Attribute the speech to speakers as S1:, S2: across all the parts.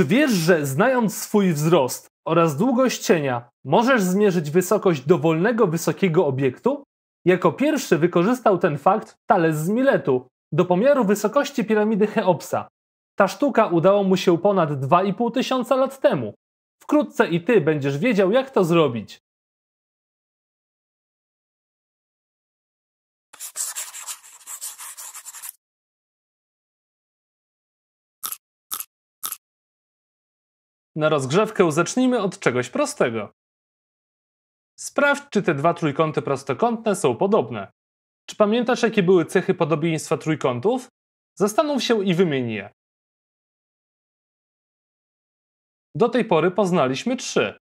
S1: Czy wiesz, że znając swój wzrost oraz długość cienia, możesz zmierzyć wysokość dowolnego wysokiego obiektu? Jako pierwszy wykorzystał ten fakt Thales z Miletu do pomiaru wysokości piramidy Cheopsa. Ta sztuka udało mu się ponad 2,5 tysiąca lat temu. Wkrótce i ty będziesz wiedział, jak to zrobić. Na rozgrzewkę zacznijmy od czegoś prostego. Sprawdź, czy te dwa trójkąty prostokątne są podobne. Czy pamiętasz, jakie były cechy podobieństwa trójkątów? Zastanów się i wymień je.
S2: Do tej pory poznaliśmy trzy.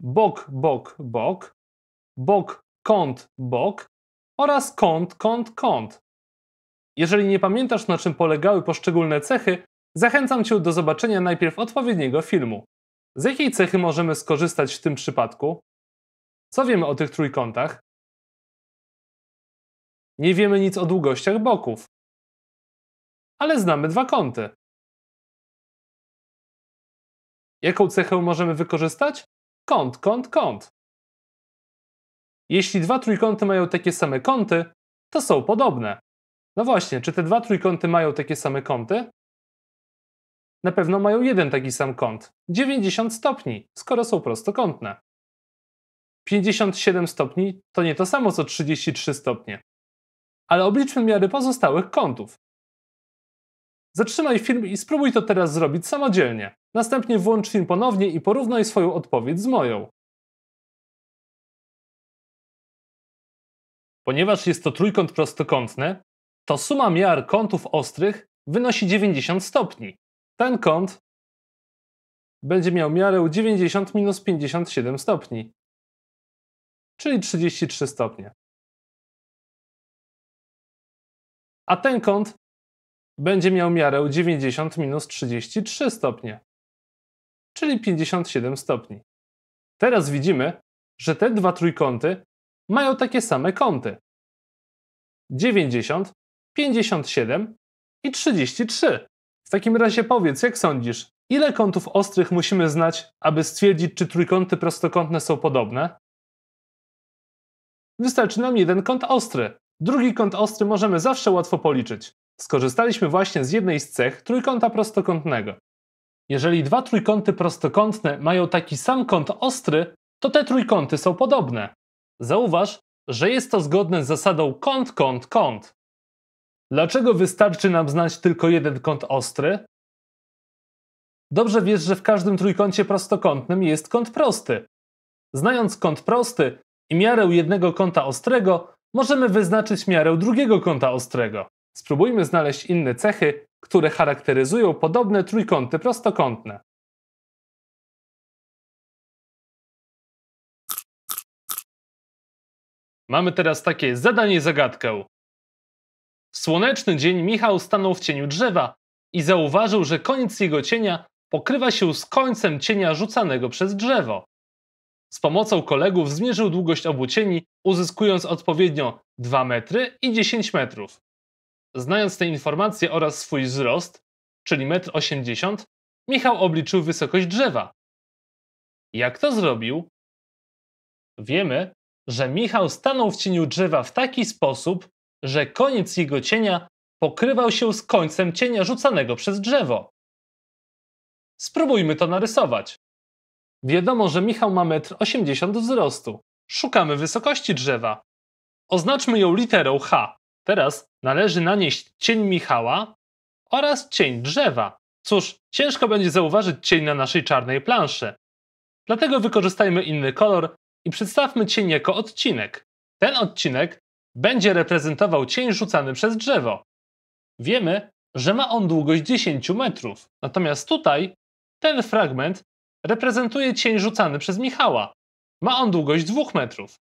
S2: Bok, bok,
S1: bok, bok, kąt, bok oraz kąt, kąt, kąt. Jeżeli nie pamiętasz, na czym polegały poszczególne cechy, Zachęcam Cię do zobaczenia najpierw odpowiedniego filmu. Z jakiej cechy możemy skorzystać w tym przypadku? Co wiemy o tych trójkątach? Nie wiemy nic o
S2: długościach boków, ale znamy dwa kąty. Jaką cechę możemy wykorzystać? Kąt, kąt, kąt.
S1: Jeśli dwa trójkąty mają takie same kąty, to są podobne. No właśnie, czy te dwa trójkąty mają takie same kąty? na pewno mają jeden taki sam kąt 90 stopni, skoro są prostokątne. 57 stopni to nie to samo co 33 stopnie. Ale obliczmy miary pozostałych kątów. Zatrzymaj film i spróbuj to teraz zrobić samodzielnie. Następnie włącz film ponownie i porównaj swoją odpowiedź z moją.
S2: Ponieważ jest to trójkąt prostokątny,
S1: to suma miar kątów ostrych wynosi 90 stopni. Ten kąt będzie miał miarę 90 minus 57 stopni,
S2: czyli 33 stopnie.
S1: A ten kąt będzie miał miarę 90 minus 33 stopnie, czyli 57 stopni. Teraz widzimy, że te dwa trójkąty mają takie same kąty. 90, 57 i 33. W takim razie powiedz, jak sądzisz, ile kątów ostrych musimy znać, aby stwierdzić, czy trójkąty prostokątne są podobne? Wystarczy nam jeden kąt ostry. Drugi kąt ostry możemy zawsze łatwo policzyć. Skorzystaliśmy właśnie z jednej z cech trójkąta prostokątnego. Jeżeli dwa trójkąty prostokątne mają taki sam kąt ostry, to te trójkąty są podobne. Zauważ, że jest to zgodne z zasadą kąt, kąt, kąt. Dlaczego wystarczy nam znać tylko jeden kąt ostry? Dobrze wiesz, że w każdym trójkącie prostokątnym jest kąt prosty. Znając kąt prosty i miarę jednego kąta ostrego, możemy wyznaczyć miarę drugiego kąta ostrego. Spróbujmy znaleźć inne cechy, które charakteryzują podobne trójkąty
S2: prostokątne.
S1: Mamy teraz takie zadanie zagadkę. W słoneczny dzień Michał stanął w cieniu drzewa i zauważył, że koniec jego cienia pokrywa się z końcem cienia rzucanego przez drzewo. Z pomocą kolegów zmierzył długość obu cieni, uzyskując odpowiednio 2 metry i 10 metrów. Znając te informacje oraz swój wzrost, czyli 1,80 m, Michał obliczył wysokość drzewa. Jak to zrobił? Wiemy, że Michał stanął w cieniu drzewa w taki sposób, że koniec jego cienia pokrywał się z końcem cienia rzucanego przez drzewo. Spróbujmy to narysować. Wiadomo, że Michał ma 1,80 m wzrostu. Szukamy wysokości drzewa. Oznaczmy ją literą H. Teraz należy nanieść cień Michała oraz cień drzewa. Cóż, ciężko będzie zauważyć cień na naszej czarnej planszy. Dlatego wykorzystajmy inny kolor i przedstawmy cień jako odcinek. Ten odcinek będzie reprezentował cień rzucany przez drzewo. Wiemy, że ma on długość 10 metrów, natomiast tutaj ten fragment reprezentuje cień rzucany przez Michała. Ma on długość 2 metrów.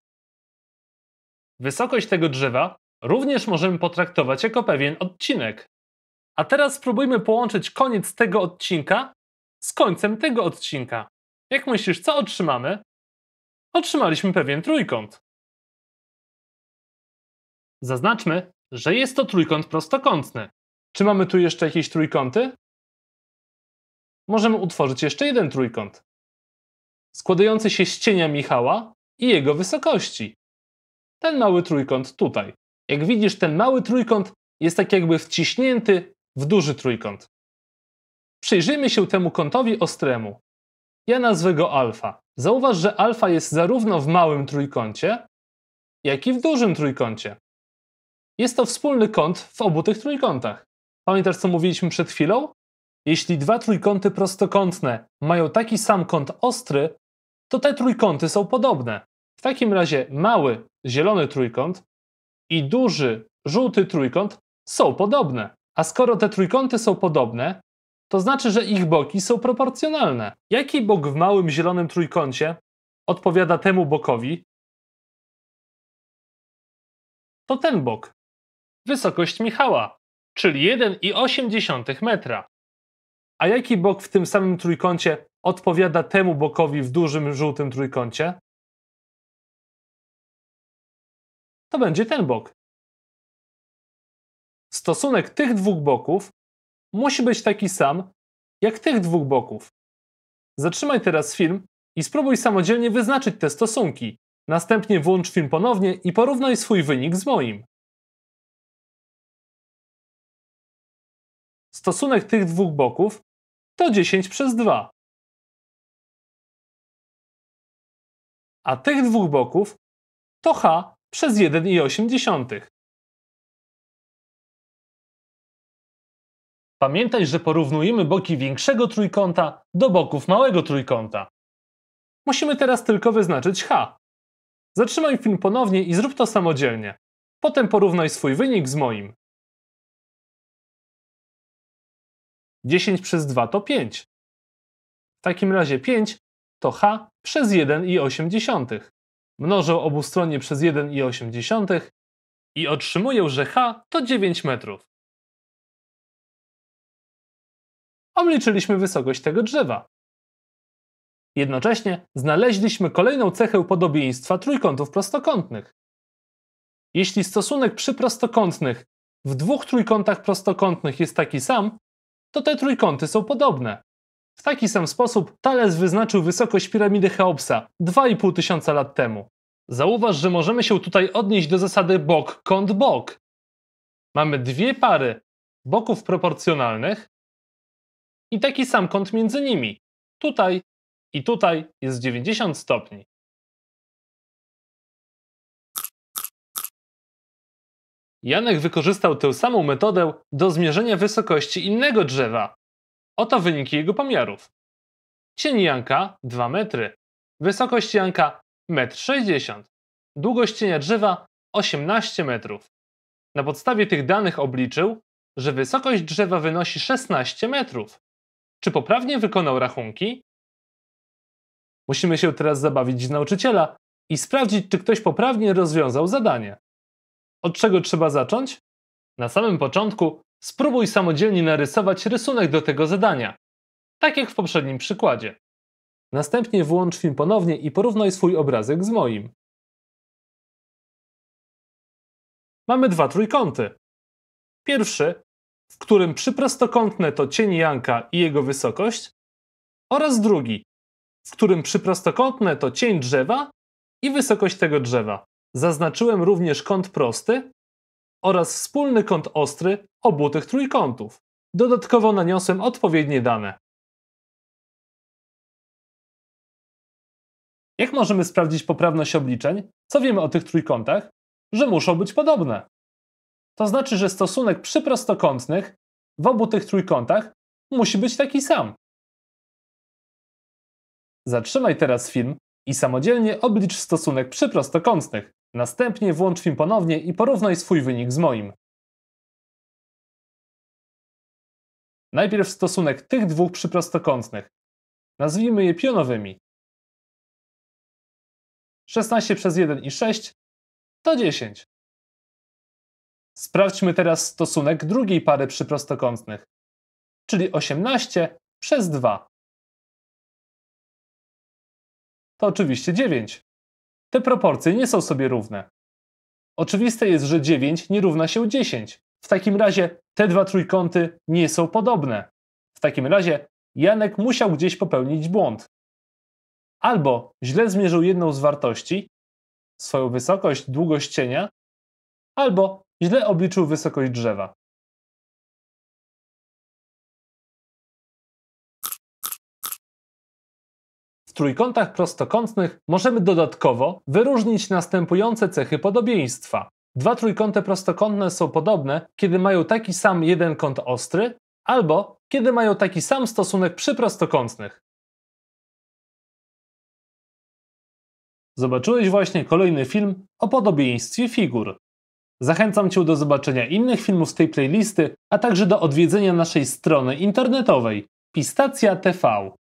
S1: Wysokość tego drzewa również możemy potraktować jako pewien odcinek. A teraz spróbujmy połączyć koniec tego odcinka z końcem tego odcinka. Jak myślisz, co otrzymamy? Otrzymaliśmy
S2: pewien trójkąt. Zaznaczmy, że jest
S1: to trójkąt prostokątny. Czy mamy tu jeszcze jakieś trójkąty? Możemy utworzyć jeszcze jeden trójkąt, składający się z cienia Michała i jego wysokości. Ten mały trójkąt tutaj. Jak widzisz, ten mały trójkąt jest tak jakby wciśnięty w duży trójkąt. Przyjrzyjmy się temu kątowi ostremu. Ja nazwę go alfa. Zauważ, że alfa jest zarówno w małym trójkącie, jak i w dużym trójkącie. Jest to wspólny kąt w obu tych trójkątach. Pamiętasz, co mówiliśmy przed chwilą? Jeśli dwa trójkąty prostokątne mają taki sam kąt ostry, to te trójkąty są podobne. W takim razie mały zielony trójkąt i duży żółty trójkąt są podobne. A skoro te trójkąty są podobne, to znaczy, że ich boki są proporcjonalne. Jaki bok w małym zielonym trójkącie odpowiada temu
S2: bokowi? To ten bok wysokość
S1: Michała, czyli 1,8 metra. A jaki bok w tym samym trójkącie odpowiada temu bokowi w dużym żółtym trójkącie?
S2: To będzie ten bok.
S1: Stosunek tych dwóch boków musi być taki sam jak tych dwóch boków. Zatrzymaj teraz film i spróbuj samodzielnie wyznaczyć te stosunki. Następnie włącz film ponownie i porównaj swój wynik z moim.
S2: Stosunek tych dwóch boków to 10 przez 2. A tych dwóch boków to h przez 1,8. Pamiętaj, że porównujemy boki większego
S1: trójkąta do boków małego trójkąta. Musimy teraz tylko wyznaczyć h. Zatrzymaj film ponownie i zrób to samodzielnie. Potem porównaj swój wynik z moim.
S2: 10 przez 2 to 5.
S1: W takim razie 5 to h przez 1,8. Mnożę obustronnie przez 1,8 i otrzymuję, że h to
S2: 9 metrów. Obliczyliśmy wysokość
S1: tego drzewa. Jednocześnie znaleźliśmy kolejną cechę podobieństwa trójkątów prostokątnych. Jeśli stosunek przy prostokątnych w dwóch trójkątach prostokątnych jest taki sam, to te trójkąty są podobne. W taki sam sposób Thales wyznaczył wysokość piramidy Cheopsa 2,5 tysiąca lat temu. Zauważ, że możemy się tutaj odnieść do zasady bok, kąt, bok. Mamy dwie pary boków proporcjonalnych i taki sam kąt między nimi. Tutaj i tutaj jest 90 stopni.
S2: Janek wykorzystał
S1: tę samą metodę do zmierzenia wysokości innego drzewa. Oto wyniki jego pomiarów. Cień Janka 2 metry, wysokość Janka 1,60 m, długość cienia drzewa 18 metrów. Na podstawie tych danych obliczył, że wysokość drzewa wynosi 16 metrów. Czy poprawnie wykonał rachunki? Musimy się teraz zabawić z nauczyciela i sprawdzić, czy ktoś poprawnie rozwiązał zadanie. Od czego trzeba zacząć? Na samym początku spróbuj samodzielnie narysować rysunek do tego zadania, tak jak w poprzednim przykładzie. Następnie włącz film ponownie i porównaj swój obrazek z moim.
S2: Mamy dwa trójkąty.
S1: Pierwszy, w którym przyprostokątne to cień Janka i jego wysokość, oraz drugi, w którym przyprostokątne to cień drzewa i wysokość tego drzewa. Zaznaczyłem również kąt prosty oraz wspólny kąt ostry obu tych trójkątów. Dodatkowo naniosłem odpowiednie dane.
S2: Jak możemy sprawdzić poprawność
S1: obliczeń? Co wiemy o tych trójkątach? Że muszą być podobne. To znaczy, że stosunek przy prostokątnych w obu tych trójkątach musi być taki sam. Zatrzymaj teraz film i samodzielnie oblicz stosunek przy prostokątnych. Następnie włącz film ponownie i porównaj swój wynik z moim. Najpierw stosunek tych dwóch przy prostokątnych.
S2: Nazwijmy je pionowymi. 16
S1: przez 1 i 6 to 10. Sprawdźmy teraz stosunek drugiej pary przy prostokątnych, czyli 18 przez 2.
S2: To oczywiście 9.
S1: Te proporcje nie są sobie równe. Oczywiste jest, że 9 nie równa się 10. W takim razie te dwa trójkąty nie są podobne. W takim razie Janek musiał gdzieś popełnić błąd. Albo źle zmierzył jedną z wartości, swoją wysokość, długość cienia, albo źle obliczył wysokość drzewa. W trójkątach prostokątnych możemy dodatkowo wyróżnić następujące cechy podobieństwa. Dwa trójkąty prostokątne są podobne, kiedy mają taki sam jeden kąt ostry albo kiedy mają taki sam stosunek przy prostokątnych. Zobaczyłeś właśnie kolejny film o podobieństwie figur. Zachęcam Cię do zobaczenia innych filmów z tej playlisty, a także do odwiedzenia naszej strony internetowej pistacja.tv.